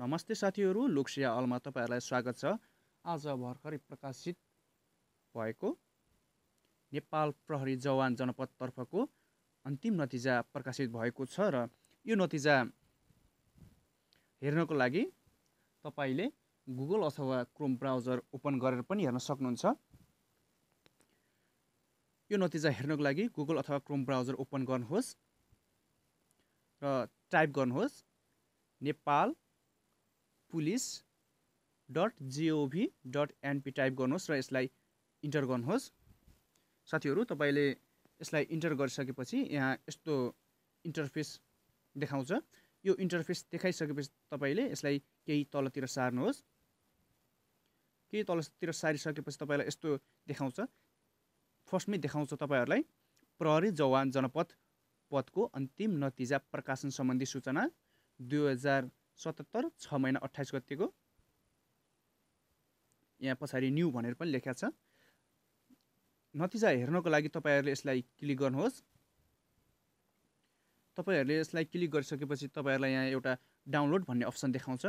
नमस्ते साथीहरू लोकसिया अलमा तपाईँहरूलाई स्वागत छ आज भर्खरै प्रकाशित भएको नेपाल प्रहरी जवान जनपदतर्फको अन्तिम नतिजा प्रकाशित भएको छ र यो नतिजा हेर्नको लागि तपाईँले गुगल अथवा क्रोम ब्राउजर ओपन गरेर पनि हेर्न सक्नुहुन्छ यो नतिजा हेर्नको लागि गुगल अथवा क्रोम ब्राउजर ओपन गर्नुहोस् र टाइप गर्नुहोस् Nepal police dot gov dot NP type गर्नुहोस् र यसलाई इन्टर गर्नुहोस् साथीहरू तपाईँले यसलाई इन्टर गरिसकेपछि यहाँ यस्तो इन्टरफेस देखाउँछ यो इन्टरफेस देखाइसकेपछि तपाईँले यसलाई केही तलतिर सार्नुहोस् केही तलतिर सारिसकेपछि तपाईँलाई यस्तो देखाउँछ फर्स्टमै देखाउँछ तपाईँहरूलाई प्रहरी जवान जनपद पदको अन्तिम नतिजा प्रकाशन सम्बन्धी सूचना दुई हजार सतहत्तर छ महिना अट्ठाइस गतिको यहाँ पछाडि न्यू भनेर पनि लेखाएको छ नतिजा हेर्नको लागि तपाईँहरूले यसलाई क्लिक गर्नुहोस् तपाईँहरूले यसलाई क्लिक गरिसकेपछि तपाईँहरूलाई यहाँ एउटा डाउनलोड भन्ने अप्सन देखाउँछ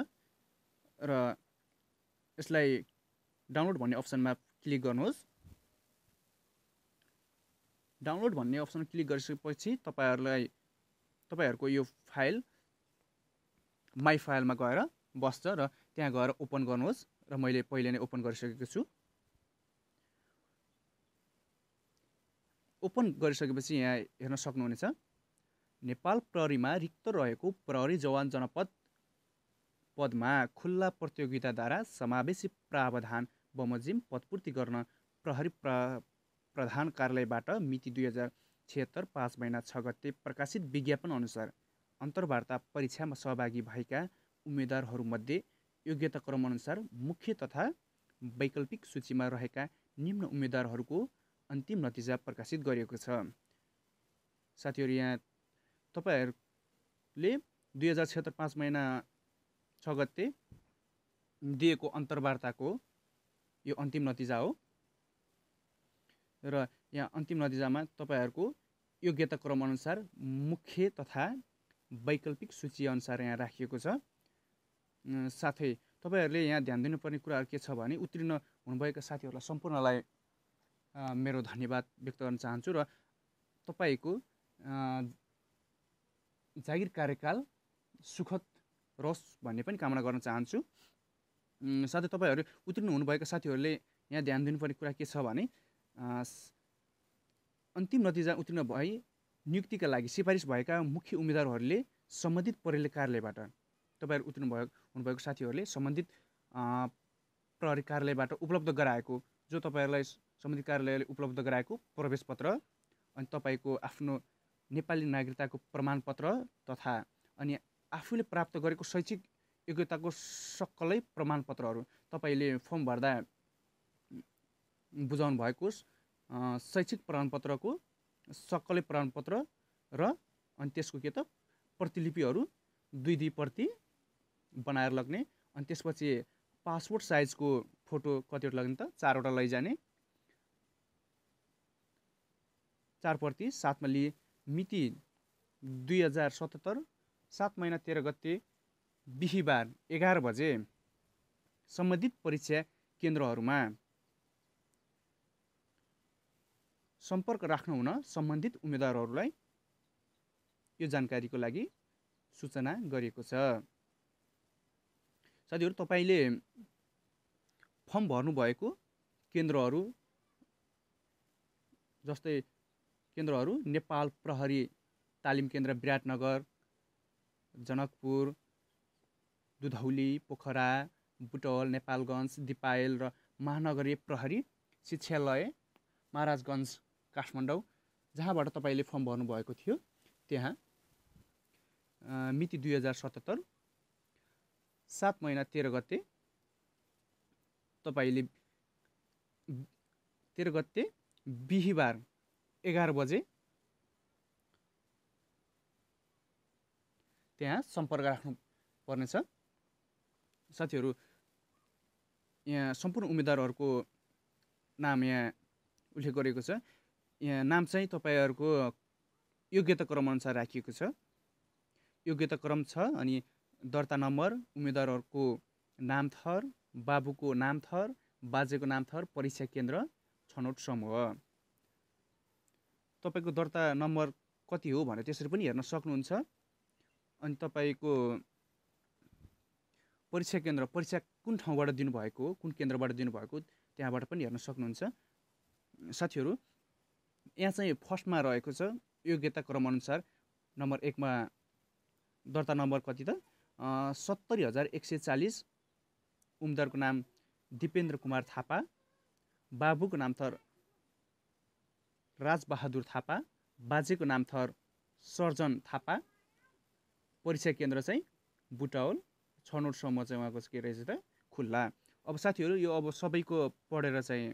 र यसलाई डाउनलोड भन्ने अप्सनमा क्लिक गर्नुहोस् डाउनलोड भन्ने अप्सन क्लिक गरिसकेपछि तपाईँहरूलाई तपाईँहरूको यो फाइल माई फाइलमा गएर बस्छ र त्यहाँ गएर ओपन गर्नुहोस् र मैले पहिले नै ओपन गरिसकेको छु ओपन गरिसकेपछि यहाँ हेर्न सक्नुहुनेछ नेपाल प्रहरीमा रिक्त रहेको प्रहरी जवान जनपद पदमा खुल्ला प्रतियोगिताद्वारा समावेशी प्रावधान बमोजिम पदपूर्ति गर्न प्रहरी प्र प्रधान कार्यालयबाट मिति दुई हजार छिहत्तर पाँच महिना छ गते प्रकाशित विज्ञापन अनुसार अन्तर्वार्ता परीक्षामा सहभागी भएका उम्मेद्वारहरूमध्ये योग्यता क्रमअनुसार मुख्य तथा वैकल्पिक सूचीमा रहेका निम्न उम्मेद्वारहरूको अन्तिम नतिजा प्रकाशित गरिएको छ साथीहरू यहाँ तपाईँहरूले दुई हजार छत्तर पाँच महिना छ गते दिएको अन्तर्वार्ताको यो अन्तिम नतिजा हो र यहाँ अन्तिम नतिजामा तपाईँहरूको योग्यता क्रमअनुसार मुख्य तथा वैकल्पिक अनुसार यहाँ राखिएको छ साथै तपाईँहरूले यहाँ ध्यान दिनुपर्ने कुराहरू के छ भने उत्तीर्ण हुनुभएका साथीहरूलाई सम्पूर्णलाई मेरो धन्यवाद व्यक्त गर्न चाहन्छु र तपाईँको जागिर कार्यकाल सुखद रहोस् भन्ने पनि कामना गर्न चाहन्छु साथै तपाईँहरू उत्तीर्ण हुनुभएका साथीहरूले यहाँ ध्यान दिनुपर्ने कुरा के छ भने अन्तिम नतिजा उत्तीर्ण भए नियुक्तिका लागि सिफारिस भएका मुख्य उम्मेदवारहरूले सम्बन्धित प्रहरी कार्यालयबाट तपाईँहरू उत्रिनुभयो हुनुभएको साथीहरूले सम्बन्धित प्रहरी कार्यालयबाट उपलब्ध गराएको जो तपाईँहरूलाई सम्बन्धित कार्यालयले उपलब्ध गराएको प्रवेश पत्र अनि तपाईँको आफ्नो नेपाली नागरिकताको प्रमाणपत्र तथा अनि आफूले प्राप्त गरेको शैक्षिक योग्यताको सकलै प्रमाणपत्रहरू तपाईँले फर्म भर्दा बुझाउनु भएको शैक्षिक प्रमाणपत्रको सक्कलै प्रमाणपत्र र अनि त्यसको के त प्रतिलिपिहरू दुई दुई प्रति बनाएर लग्ने अनि त्यसपछि पासपोर्ट साइजको फोटो कतिवटा लग्ने त चारवटा लैजाने चार प्रति साथमा लिए मिति दुई हजार सतहत्तर सात महिना तेह्र गते बिहिबार एघार बजे सम्बन्धित परीक्षा केन्द्रहरूमा सम्पर्क राख्नुहुन सम्बन्धित उम्मेदवारहरूलाई यो जानकारीको लागि सूचना गरिएको छ साथीहरू तपाईँले फर्म भर्नुभएको केन्द्रहरू जस्तै केन्द्रहरू नेपाल प्रहरी तालिम केन्द्र विराटनगर जनकपुर दुधौली पोखरा बुटवल नेपालगञ्ज दिपायल र महानगरीय प्रहरी शिक्षालय महाराजगञ्ज काठमाडौँ जहाँबाट तपाईँले फर्म भर्नुभएको थियो त्यहाँ मिति दुई हजार सतहत्तर सात महिना तेह्र गते तपाईँले तेह्र गते बिहिबार एघार बजे त्यहाँ सम्पर्क राख्नु पर्नेछ साथीहरू यहाँ सम्पूर्ण उम्मेदवारहरूको नाम यहाँ उल्लेख गरेको छ नाम चाहिँ तपाईँहरूको योग्यताक्रम अनुसार राखिएको छ योग्यता क्रम छ अनि दर्ता नम्बर उम्मेदवारहरूको नाम थर बाबुको नाम थर बाजेको नाम थर परीक्षा केन्द्र छनौट समूह तपाईँको दर्ता नम्बर कति हो भनेर त्यसरी पनि हेर्न सक्नुहुन्छ अनि तपाईँको परीक्षा केन्द्र परीक्षा कुन ठाउँबाट दिनुभएको हो कुन केन्द्रबाट दिनुभएको त्यहाँबाट पनि हेर्न सक्नुहुन्छ साथीहरू यहाँ चाहिँ फर्स्टमा रहेको छ योग्यता क्रमअनुसार नम्बर एकमा दर्ता नम्बर कति त सत्तरी हजार एक सय चालिस उम्मेदवारको नाम दिपेन्द्र कुमार थापा बाबुको नाम थर राजबहादुर थापा बाजेको नाम थर सर्जन थापा परीक्षा केन्द्र चाहिँ बुटावल छनौटसम्म चाहिँ उहाँको के रहेछ त खुल्ला अब साथीहरू यो अब सबैको पढेर चाहिँ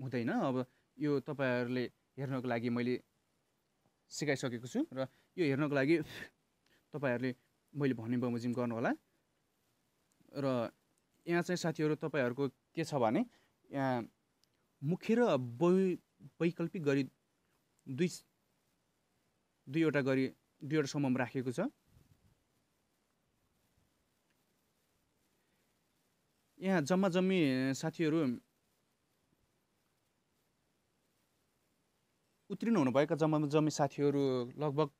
हुँदैन अब यो तपाईँहरूले हेर्नको लागि मैले सिकाइसकेको छु र यो हेर्नको लागि तपाईँहरूले मैले भन्ने बमोजिम गर्नुहोला र यहाँ चाहिँ साथीहरू तपाईँहरूको के छ भने यहाँ मुख्य र वै वैकल्पिक गरी दुई दुईवटा गरी दुईवटा समूह राखेको छ यहाँ जम्मा जम्मी साथीहरू उत्तीर्ण हुनुभएका जम्मा जम्मी साथीहरू लगभग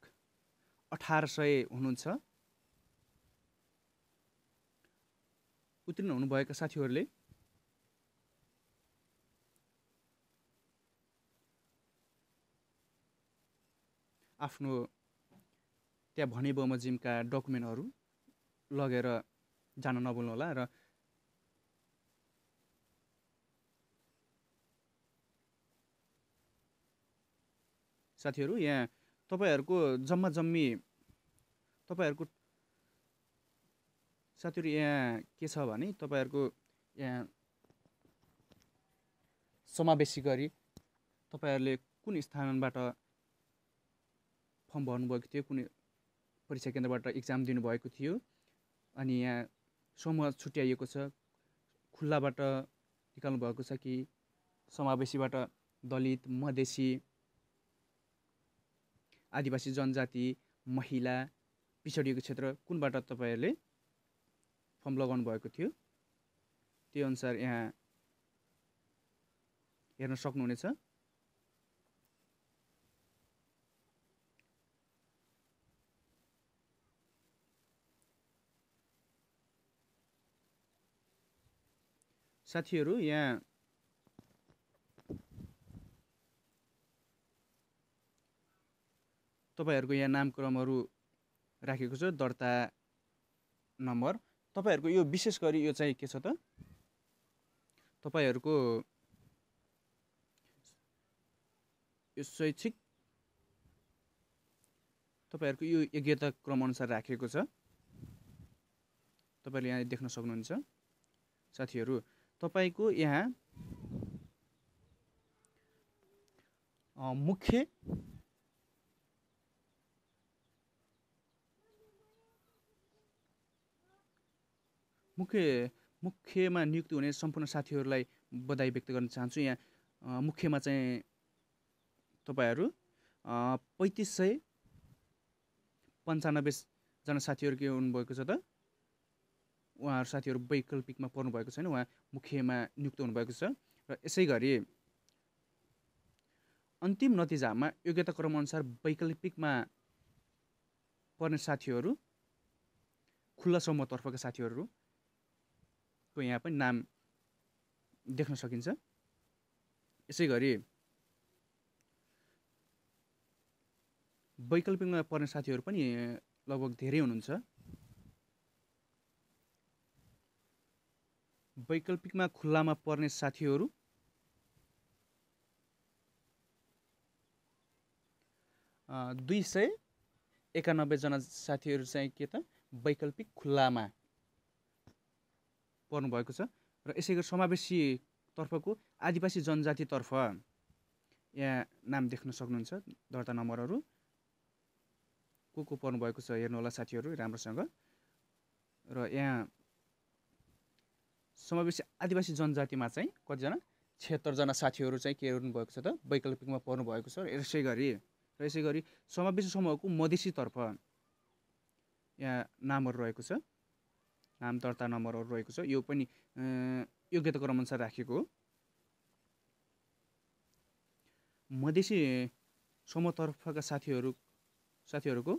अठार सय हुनुहुन्छ उत्तीर्ण हुनुभएका साथीहरूले आफ्नो त्यहाँ भने बमोजिमका डकुमेन्टहरू लगेर जान नबोल्नुहोला र साथीहरू यहाँ तपाईँहरूको जम्मा जम्मी तपाईँहरूको साथीहरू यहाँ के छ भने तपाईँहरूको यहाँ समावेशी गरी तपाईँहरूले कुन स्थानबाट फर्म भर्नुभएको थियो कुन परीक्षा केन्द्रबाट इक्जाम दिनुभएको थियो अनि यहाँ समूह छुट्याइएको छ खुल्लाबाट निकाल्नु भएको छ कि समावेशीबाट दलित मधेसी आदिवासी जनजाति महिला पिछडिएको क्षेत्र कुनबाट तपाईँहरूले फर्म लगाउनु भएको थियो त्यही अनुसार यहाँ हेर्न सक्नुहुनेछ साथीहरू यहाँ तपाईँहरूको यहाँ नामक्रमहरू राखेको छ दर्ता नम्बर तपाईँहरूको यो विशेष गरी यो चाहिँ के छ त तपाईँहरूको यो शैक्षिक तपाईँहरूको यो योग्यता क्रमअनुसार राखेको छ तपाईँले यहाँ देख्न सक्नुहुन्छ साथीहरू तपाईँको यहाँ मुख्य मुख्य मुख्यमा नियुक्ति हुने सम्पूर्ण साथीहरूलाई बधाई व्यक्त गर्न चाहन्छु यहाँ मुख्यमा चाहिँ तपाईँहरू पैँतिस सय पन्चानब्बेजना साथीहरू के हुनुभएको छ त उहाँहरू साथीहरू वैकल्पिकमा पर्नुभएको छैन उहाँ मुख्यमा नियुक्त हुनुभएको छ र यसै गरी अन्तिम नतिजामा योग्यता क्रमअनुसार वैकल्पिकमा पर्ने साथीहरू खुल्ला समूहतर्फका साथीहरू यसको यहाँ पनि नाम देख्न सकिन्छ यसै गरी वैकल्पिकमा पर्ने साथीहरू पनि लगभग धेरै हुनुहुन्छ वैकल्पिकमा खुल्लामा पर्ने साथीहरू दुई सय एकानब्बेजना साथीहरू चाहिँ के त वैकल्पिक खुल्लामा पर्नुभएको छ र यसै गरी तर्फको आदिवासी जनजातितर्फ यहाँ नाम देख्न सक्नुहुन्छ दर्ता नम्बरहरू को को पर्नुभएको छ हेर्नु होला साथीहरू राम्रोसँग र यहाँ समावेशी आदिवासी जनजातिमा चाहिँ कतिजना छिहत्तरजना साथीहरू चाहिँ के हेर्नुभएको छ त वैकल्पिकमा पर्नुभएको छ यसै गरी र यसै गरी समावेशी समूहको मधेसीतर्फ यहाँ नामहरू रहेको छ नाम दर्ता नम्बरहरू रहेको छ यो पनि योग्यता क्रमअनुसार राखिएको हो मधेसी समूहतर्फका साथीहरू साथीहरूको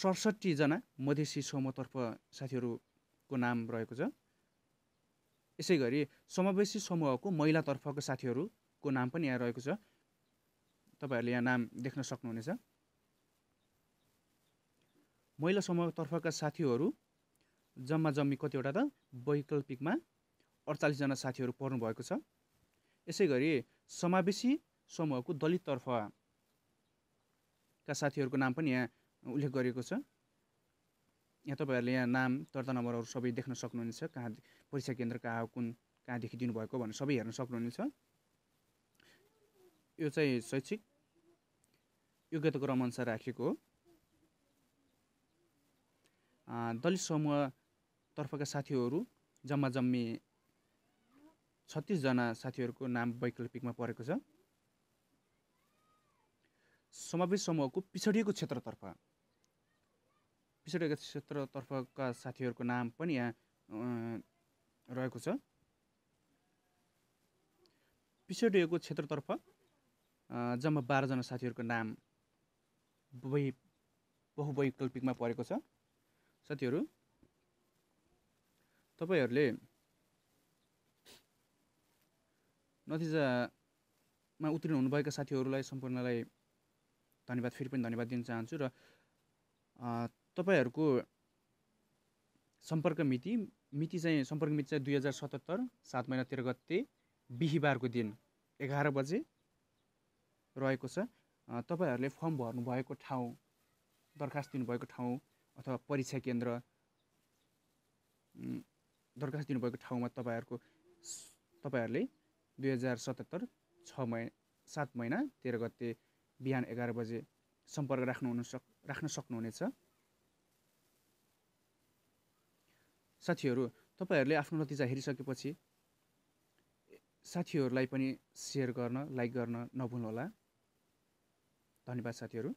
सडसट्ठीजना मधेसी समूहतर्फ साथीहरूको नाम रहेको छ यसै गरी समावेशी समूहको महिलातर्फको साथीहरूको नाम पनि यहाँ रहेको छ तपाईँहरूले यहाँ नाम देख्न सक्नुहुनेछ महिला समूहतर्फका साथीहरू जम्मा जम्मी कतिवटा त वैकल्पिकमा अडचालिसजना साथीहरू पर्नुभएको छ यसै गरी समावेशी समूहको दलिततर्फका साथीहरूको नाम पनि यहाँ उल्लेख गरिएको छ यहाँ तपाईँहरूले यहाँ नाम दर्ता नम्बरहरू सबै देख्न सक्नुहुनेछ कहाँ परीक्षा केन्द्र कहाँ कुन कहाँदेखि दिनुभएको भनेर सबै हेर्न सक्नुहुनेछ यो चाहिँ शैक्षिक योग्यताको क्रमअनुसार राखेको हो दलित समूहतर्फका साथीहरू जम्मा जम्मी छत्तिसजना साथीहरूको नाम वैकल्पिकमा परेको छ समावेश समूहको पिछडिएको क्षेत्रतर्फ पिछडिएको क्षेत्रतर्फका साथीहरूको नाम पनि यहाँ रहेको छ पिछडिएको क्षेत्रतर्फ जम्मा बाह्रजना साथीहरूको नाम बहु बहुवैकल्पिकमा परेको छ साथीहरू तपाईँहरूले नतिजामा उत्तीर्ण हुनुभएका साथीहरूलाई सम्पूर्णलाई धन्यवाद फेरि पनि धन्यवाद दिन चाहन्छु र तपाईँहरूको सम्पर्क मिति मिति चाहिँ सम्पर्क मिति चाहिँ दुई हजार सतहत्तर सात महिना तेह्र गते बिहिबारको दिन एघार बजे रहेको छ तपाईँहरूले फर्म भर्नुभएको ठाउँ दरखास्त दिनुभएको ठाउँ अथवा परीक्षा केन्द्र दरखास्त दिनुभएको ठाउँमा तपाईँहरूको तपाईँहरूले दुई हजार सतहत्तर छ महिना सात महिना तेह्र गते बिहान एघार बजे सम्पर्क राख्नु सक् राख्न सक्नुहुनेछ साथीहरू तपाईँहरूले आफ्नो नतिजा हेरिसकेपछि साथीहरूलाई पनि सेयर गर्न लाइक गर्न नभुल्नुहोला धन्यवाद साथीहरू